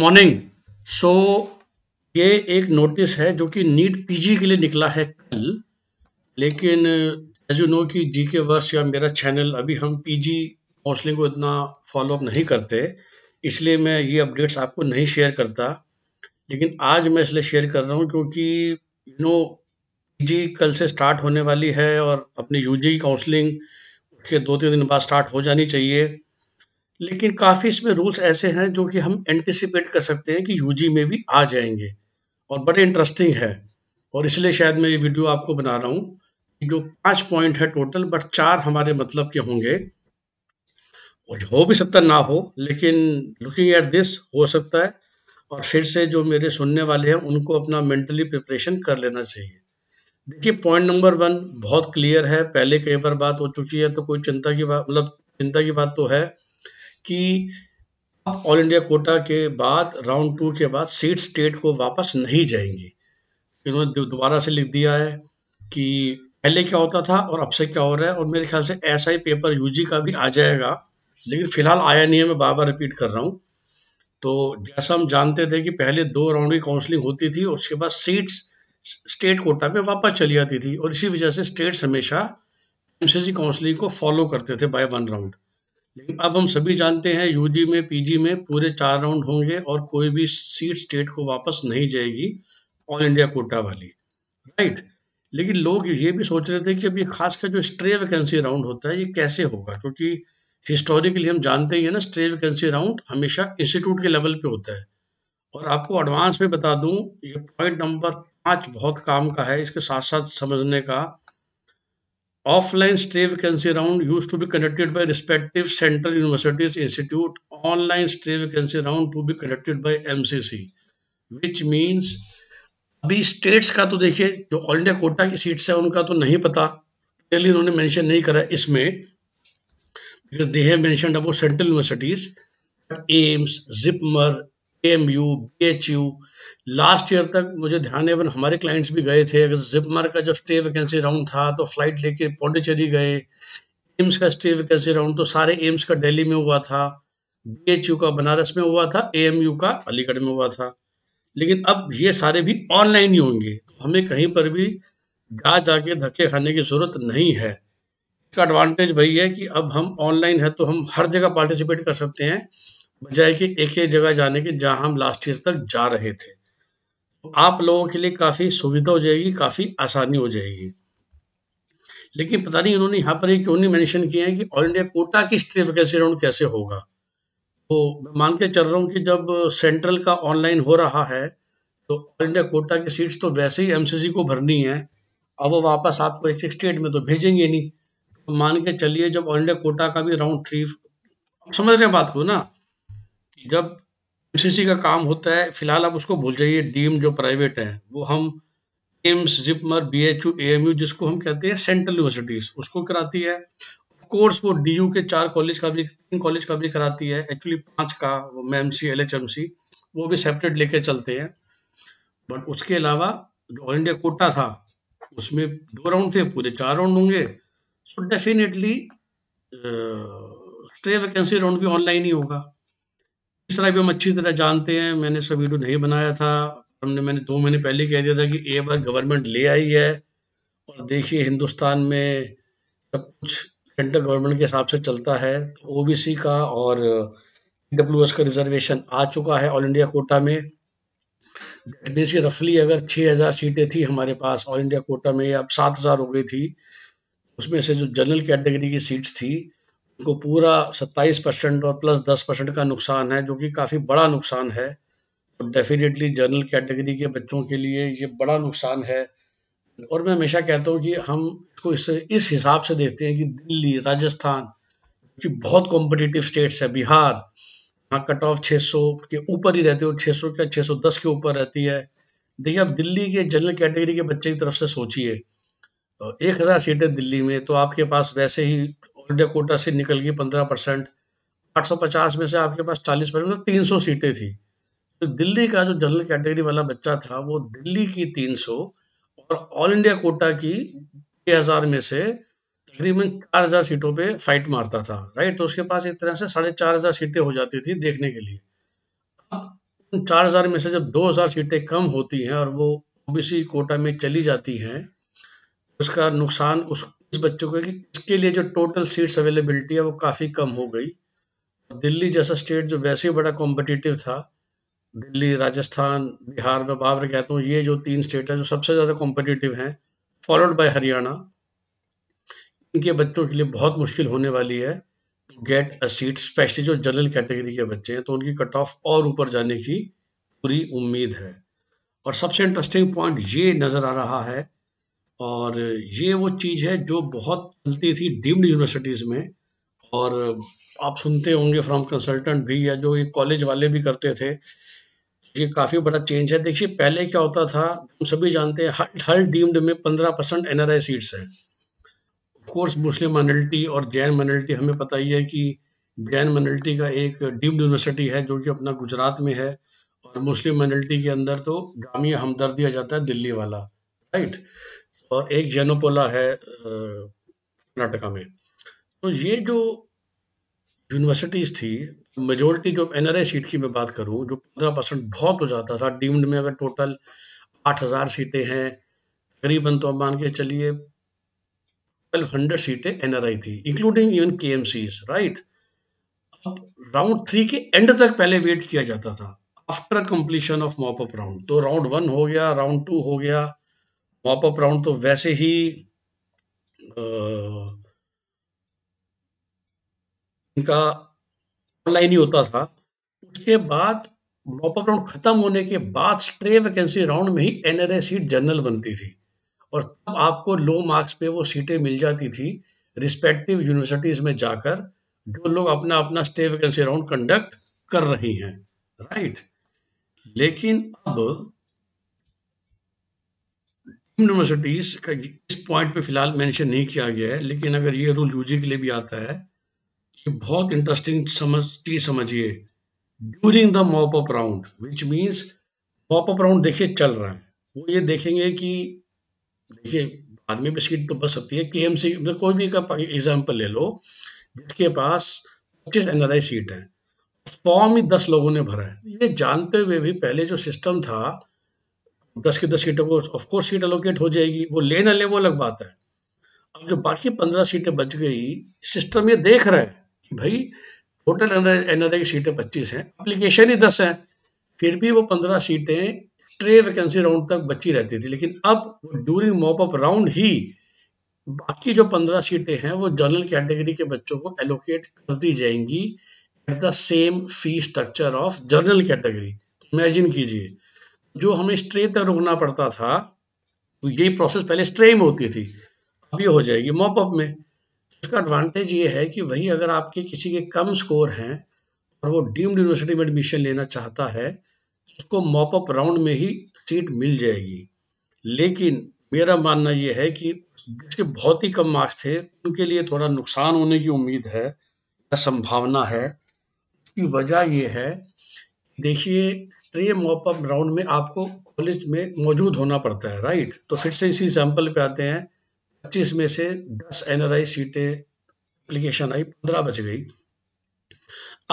Morning so so, ये एक notice है जो कि नीट पीजी के लिए निकला है कल लेकिन एज यू नो कि जी के वर्ष या मेरा चैनल अभी हम पीजी काउंसलिंग को इतना फॉलोअप नहीं करते इसलिए मैं ये अपडेट्स आपको नहीं शेयर करता लेकिन आज मैं इसलिए शेयर कर रहा हूँ क्योंकि यू नो पीजी कल से स्टार्ट होने वाली है और अपनी यूजी काउंसलिंग उसके दो तीन दिन बाद स्टार्ट हो जानी चाहिए लेकिन काफ़ी इसमें रूल्स ऐसे हैं जो कि हम एंटिसिपेट कर सकते हैं कि यूजी में भी आ जाएंगे और बड़े इंटरेस्टिंग है और इसलिए शायद मैं ये वीडियो आपको बना रहा हूँ जो पांच पॉइंट है टोटल बट चार हमारे मतलब के होंगे और हो भी सकता ना हो लेकिन लुकिंग एट दिस हो सकता है और फिर से जो मेरे सुनने वाले हैं उनको अपना मेंटली प्रिपरेशन कर लेना चाहिए देखिए पॉइंट नंबर वन बहुत क्लियर है पहले कई बार बात हो चुकी है तो कोई चिंता की बात मतलब चिंता की बात तो है कि ऑल इंडिया कोटा के बाद राउंड टू के बाद सीट स्टेट को वापस नहीं जाएंगी इन्होंने दोबारा से लिख दिया है कि पहले क्या होता था और अब से क्या हो रहा है और मेरे ख्याल से ऐसा ही पेपर यूजी का भी आ जाएगा लेकिन फिलहाल आया नहीं है मैं बार बार रिपीट कर रहा हूँ तो जैसा हम जानते थे कि पहले दो राउंड की काउंसलिंग होती थी और उसके बाद सीट्स स्टेट कोटा में वापस चली आती थी और इसी वजह से स्टेट्स हमेशा सी काउंसलिंग को फॉलो करते थे बाय वन राउंड लेकिन अब हम सभी जानते हैं यूजी में पीजी में पूरे चार राउंड होंगे और कोई भी सीट स्टेट को वापस नहीं जाएगी ऑल इंडिया कोटा वाली राइट लेकिन लोग ये भी सोच रहे थे कि अब ये खासकर जो स्ट्रे वैकेंसी राउंड होता है ये कैसे होगा क्योंकि हिस्टोरिकली हम जानते ही है ना स्ट्रे वैकेंसी राउंड हमेशा इंस्टीट्यूट के लेवल पे होता है और आपको एडवांस में बता दूं ये पॉइंट नंबर पाँच बहुत काम का है इसके साथ साथ समझने का Offline stay vacancy round used to be conducted by respective central universities institute. Online stay vacancy round to be conducted by MCC, which means अभी स्टेट्स का तो देखिए जो ऑल इंडिया कोटा की सीट्स है उनका तो नहीं पता क्लियरली उन्होंने मेंशन नहीं करा इसमें because they have mentioned about central universities AIIMS JIPMER M U B H U last year तक मुझे ध्यान है हमारे क्लाइंट्स भी गए थे अगर जिपमार का जब स्टे वैकेंसी राउंड था तो फ्लाइट लेके पौंडीचेरी गए एम्स का स्टे वैकेंसी राउंड तो सारे एम्स का दिल्ली में हुआ था बी एच यू का बनारस में हुआ था ए एम यू का अलीगढ़ में हुआ था लेकिन अब ये सारे भी ऑनलाइन ही होंगे हमें कहीं पर भी जा जाके धक्के खाने की जरूरत नहीं है इसका एडवांटेज भाई है कि अब हम ऑनलाइन है तो हम हर जगह पार्टिसिपेट कर सकते हैं बजाय कि एक ही जगह जाने की जहां हम लास्ट ईयर तक जा रहे थे तो आप लोगों के लिए काफ़ी सुविधा हो जाएगी काफ़ी आसानी हो जाएगी लेकिन पता नहीं उन्होंने यहाँ पर क्यों नहीं मैंशन किया है कि ऑल इंडिया कोटा की हिस्ट्री वैकेंसी राउंड कैसे होगा तो मैं मान के चल रहा हूँ कि जब सेंट्रल का ऑनलाइन हो रहा है तो ऑल इंडिया कोटा की सीट्स तो वैसे ही एमसीसी को भरनी है अब वो वापस आपको एक स्टेट में तो भेजेंगे नहीं तो मान के चलिए जब ऑल इंडिया कोटा का भी राउंड थ्री समझ रहे हैं बात को ना जब एनसीसी का काम होता है फिलहाल आप उसको भूल जाइए डीम जो प्राइवेट है वो हम AIIMS JIPMER B H U A M U जिसको हम कहते हैं सेंट्रल यूनिवर्सिटीज उसको कराती है कोर्स वो डी के चार कॉलेज का भी तीन कॉलेज का भी कराती है एक्चुअली पांच का वो M C L H M C वो भी सेपरेट लेके चलते हैं बट उसके अलावा ऑल इंडिया कोटा था उसमें दो राउंड थे पूरे चार राउंड होंगे so definitely stray vacancy round भी ऑनलाइन ही होगा तरह भी हम अच्छी तरह जानते हैं मैंने इसका वीडियो नहीं बनाया था हमने मैंने दो महीने पहले कह दिया था कि एक बार गवर्नमेंट ले आई है और देखिए हिंदुस्तान में सब कुछ सेंट्रल गवर्नमेंट के हिसाब से चलता है तो ओ का और डब्ल्यू का रिजर्वेशन आ चुका है ऑल इंडिया कोटा में डेट की रफली अगर 6000 सीटें थी हमारे पास ऑल इंडिया कोटा में अब 7000 हो गई थी उसमें से जो जनरल कैटेगरी की सीट्स थी को पूरा 27 परसेंट और प्लस 10 परसेंट का नुकसान है जो कि काफ़ी बड़ा नुकसान है डेफिनेटली जनरल कैटेगरी के बच्चों के लिए ये बड़ा नुकसान है और मैं हमेशा कहता हूँ कि हम इसको इस इस हिसाब से देखते हैं कि दिल्ली राजस्थान की बहुत कॉम्पिटिटिव स्टेट्स है बिहार वहाँ कट ऑफ 600 के ऊपर ही रहती है और सौ क्या 610 के ऊपर रहती है देखिए आप दिल्ली के जनरल कैटेगरी के बच्चे की तरफ से सोचिए एक हज़ार सीटें दिल्ली में तो आपके पास वैसे ही हॉलिडे कोटा से निकल गई पंद्रह परसेंट आठ सौ पचास में से आपके पास चालीस परसेंट मतलब तीन सौ सीटें थी तो दिल्ली का जो जनरल कैटेगरी वाला बच्चा था वो दिल्ली की तीन सौ और ऑल इंडिया कोटा की छः हज़ार में से तकरीबन चार हज़ार सीटों पे फाइट मारता था राइट तो उसके पास एक तरह से साढ़े चार हज़ार सीटें हो जाती थी देखने के लिए अब उन चार हज़ार में से जब दो हज़ार सीटें कम होती हैं और वो ओबीसी कोटा में चली जाती हैं उसका नुकसान उस इस बच्चों को कि इसके लिए जो टोटल सीट्स अवेलेबिलिटी है वो काफ़ी कम हो गई दिल्ली जैसा स्टेट जो वैसे ही बड़ा कॉम्पिटिटिव था दिल्ली राजस्थान बिहार में बाबर कहता हूँ ये जो तीन स्टेट है जो सबसे ज़्यादा कॉम्पिटिटिव हैं फॉलोड बाय हरियाणा इनके बच्चों के लिए बहुत मुश्किल होने वाली है to get a seat specially जो जनरल कैटेगरी के बच्चे हैं तो उनकी कट ऑफ और ऊपर जाने की पूरी उम्मीद है और सबसे इंटरेस्टिंग पॉइंट ये नज़र आ रहा है और ये वो चीज़ है जो बहुत चलती थी डीम्ड यूनिवर्सिटीज़ में और आप सुनते होंगे फ्रॉम कंसल्टेंट भी या जो ये कॉलेज वाले भी करते थे ये काफ़ी बड़ा चेंज है देखिए पहले क्या होता था हम सभी जानते हैं हर हर डीम्ड में पंद्रह परसेंट एन सीट्स हैं कोर्स मुस्लिम माइनॉरिटी और जैन माइनॉरिटी हमें पता ही है कि जैन माइनॉरिटी का एक डीम्ड यूनिवर्सिटी है जो कि अपना गुजरात में है और मुस्लिम माइनॉरिटी के अंदर तो जामिया हमदर्द दिया जाता है दिल्ली वाला राइट और एक जेनोपोला है कर्नाटका में तो ये जो यूनिवर्सिटीज़ थी मेजोरिटी जो एन सीट की मैं बात करूं जो पंद्रह परसेंट बहुत हो जाता था डीम्ड में अगर टोटल आठ हज़ार सीटें हैं तकरीबन तो मान के चलिए ट्वेल्व हंड्रेड सीटें एन थी इंक्लूडिंग इवन के राइट अब राउंड थ्री के एंड तक पहले वेट किया जाता था after completion of mop up round तो राउंड वन हो गया राउंड टू हो गया मॉपअप राउंड तो वैसे ही इनका ऑनलाइन ही होता था उसके बाद मॉपअप राउंड खत्म होने के बाद स्ट्रे वैकेंसी राउंड में ही एनआरए सीट जनरल बनती थी और तब आपको लो मार्क्स पे वो सीटें मिल जाती थी रिस्पेक्टिव यूनिवर्सिटीज में जाकर जो लोग अपना अपना स्टे वैकेंसी राउंड कंडक्ट कर रही हैं राइट लेकिन अब यूनिवर्सिटीज का इस पॉइंट पे फिलहाल मेंशन नहीं किया गया है लेकिन अगर ये रूल यूजी के लिए भी आता है ये बहुत इंटरेस्टिंग समझ चीज समझिए during the mop up round which means mop up round देखिए चल रहा है वो ये देखेंगे कि देखिए बाद में भी सीट तो बच सकती है के एम सी मतलब कोई भी का एग्जाम्पल ले लो जिसके पास पच्चीस एन आर आई सीट है फॉर्म ही दस लोगों ने भरा है ये जानते हुए भी पहले जो सिस्टम था दस की दस सीटों को ऑफकोर्स सीट एलोकेट हो जाएगी वो ले ना ले वो अलग बात है अब जो बाकी पंद्रह सीटें बच गई सिस्टम ये देख रहा है कि भाई टोटल आर की सीटें पच्चीस हैं अप्लीकेशन ही दस हैं फिर भी वो पंद्रह सीटें ट्रे वैकेंसी राउंड तक बची रहती थी लेकिन अब ड्यूरिंग मॉप अप राउंड ही बाकी जो पंद्रह सीटें हैं वो जनरल कैटेगरी के बच्चों को एलोकेट कर दी जाएंगी at the same fee structure of general category imagine कीजिए जो हमें स्ट्रे तक रुकना पड़ता था तो ये प्रोसेस पहले स्ट्रे में होती थी अब ये हो जाएगी मॉपअप में उसका एडवांटेज ये है कि वही अगर आपके किसी के कम स्कोर हैं और वो डीम्ड यूनिवर्सिटी में एडमिशन लेना चाहता है तो उसको मॉपअप राउंड में ही सीट मिल जाएगी लेकिन मेरा मानना यह है कि जिसके बहुत ही कम मार्क्स थे उनके लिए थोड़ा नुकसान होने की उम्मीद है या संभावना है उसकी वजह यह है देखिए राष्ट्रीय मॉपअप ग्राउंड में आपको कॉलेज में मौजूद होना पड़ता है राइट तो फिर से इसी एग्जाम्पल पे आते हैं पच्चीस में से दस एन सीटें एप्लीकेशन आई पंद्रह बच गई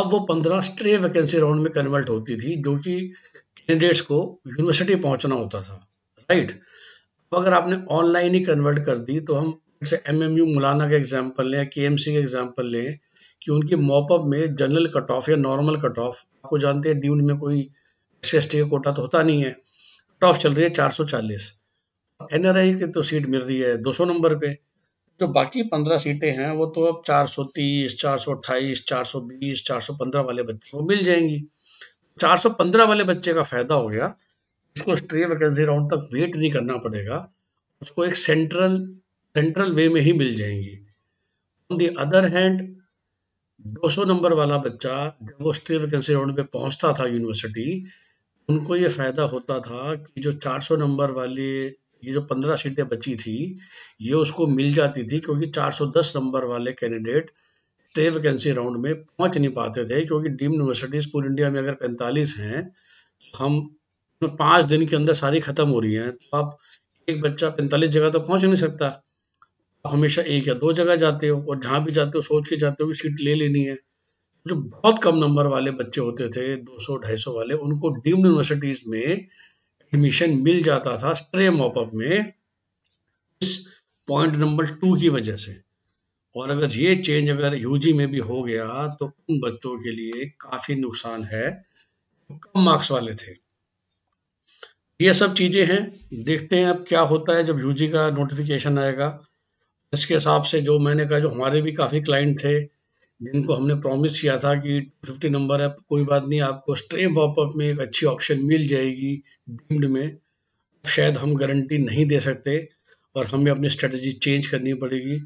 अब वो पंद्रह स्ट्रे वैकेंसी राउंड में कन्वर्ट होती थी जो कि कैंडिडेट्स को यूनिवर्सिटी पहुंचना होता था राइट अब अगर आपने ऑनलाइन ही कन्वर्ट कर दी तो हम जैसे एम एम यू मौलाना का एग्जाम्पल लें के एम सी का एग्जाम्पल लें कि उनकी मॉपअप में जनरल कट ऑफ या नॉर्मल कट ऑफ आपको जानते हैं ड्यून में कोई एस सी का कोटा तो होता नहीं है टॉफ चल रही है चार 440 एनआरआई की तो सीट मिल रही है 200 नंबर पे जो बाकी पंद्रह सीटें हैं वो तो अब चार बीस चार सौ पंद्रह वाले बच्चे को मिल जाएंगी चार सौ पंद्रह वाले बच्चे का फायदा हो गया उसको स्ट्रे वैकेंसी राउंड तक वेट नहीं करना पड़ेगा उसको एक सेंट्रल सेंट्रल वे में ही मिल जाएंगी on the other hand 200 number वाला बच्चा जब वो स्ट्रे वैकेंसी राउंड पे पहुंचता था यूनिवर्सिटी उनको ये फायदा होता था कि जो 400 नंबर वाले ये जो 15 सीटें बची थी ये उसको मिल जाती थी क्योंकि 410 नंबर वाले कैंडिडेट स्टे वैकेंसी राउंड में पहुंच नहीं पाते थे क्योंकि डीम यूनिवर्सिटीज पूरी इंडिया में अगर 45 हैं तो हम पाँच दिन के अंदर सारी खत्म हो रही हैं तो आप एक बच्चा पैंतालीस जगह तो पहुँच नहीं सकता आप हमेशा एक या दो जगह जाते हो और जहाँ भी जाते हो सोच के जाते हो कि सीट ले लेनी है जो बहुत कम नंबर वाले बच्चे होते थे 200 250 वाले उनको डीम्ड यूनिवर्सिटीज में एडमिशन मिल जाता था स्ट्रे मॉपअप में इस पॉइंट नंबर टू की वजह से और अगर ये चेंज अगर यूजी में भी हो गया तो उन बच्चों के लिए काफी नुकसान है कम मार्क्स वाले थे ये सब चीजें हैं देखते हैं अब क्या होता है जब यूजी का नोटिफिकेशन आएगा इसके हिसाब से जो मैंने कहा जो हमारे भी काफी क्लाइंट थे जिनको हमने प्रॉमिस किया था कि फिफ्टी नंबर है कोई बात नहीं आपको स्ट्रीम पॉपअप में एक अच्छी ऑप्शन मिल जाएगी डीम्ड में शायद हम गारंटी नहीं दे सकते और हमें अपनी स्ट्रेटजी चेंज करनी पड़ेगी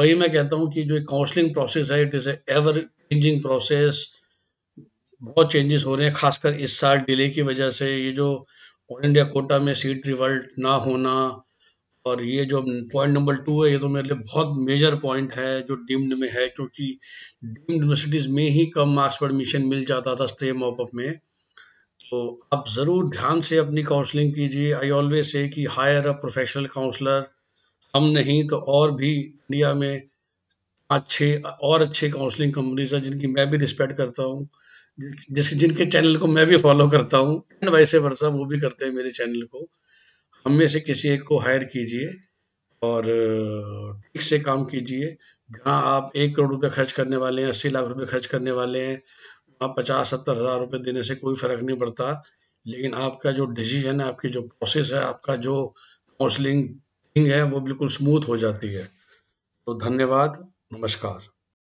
वही मैं कहता हूँ कि जो काउंसलिंग प्रोसेस है it is ever changing process बहुत चेंजेस हो रहे हैं खासकर इस साल डिले की वजह से ये जो ऑल इंडिया कोटा में सीट रिवल्ट ना होना और ये जो पॉइंट नंबर टू है ये तो मेरे लिए बहुत मेजर पॉइंट है जो डीम्ड में है क्योंकि डीम्ड यूनिवर्सिटीज़ में ही कम मार्क्स पर एडमिशन मिल जाता था स्टे मॉपअप में तो आप ज़रूर ध्यान से अपनी काउंसलिंग कीजिए आई ऑलवेज से कि हायर अ प्रोफेशनल काउंसलर हम नहीं तो और भी इंडिया में अच्छे और अच्छे काउंसलिंग कंपनीज हैं जिनकी मैं भी रिस्पेक्ट करता हूँ जिस जिनके चैनल को मैं भी फॉलो करता हूँ एंड वैसे वर्षा वो भी करते हैं मेरे चैनल को हम में से किसी एक को हायर कीजिए और ठीक से काम कीजिए जहाँ आप एक करोड़ रुपए खर्च करने वाले हैं अस्सी लाख रुपए खर्च करने वाले हैं वहाँ पचास सत्तर हज़ार रुपये देने से कोई फ़र्क नहीं पड़ता लेकिन आपका जो डिसीजन है आपकी जो प्रोसेस है आपका जो काउंसलिंग है वो बिल्कुल स्मूथ हो जाती है तो धन्यवाद नमस्कार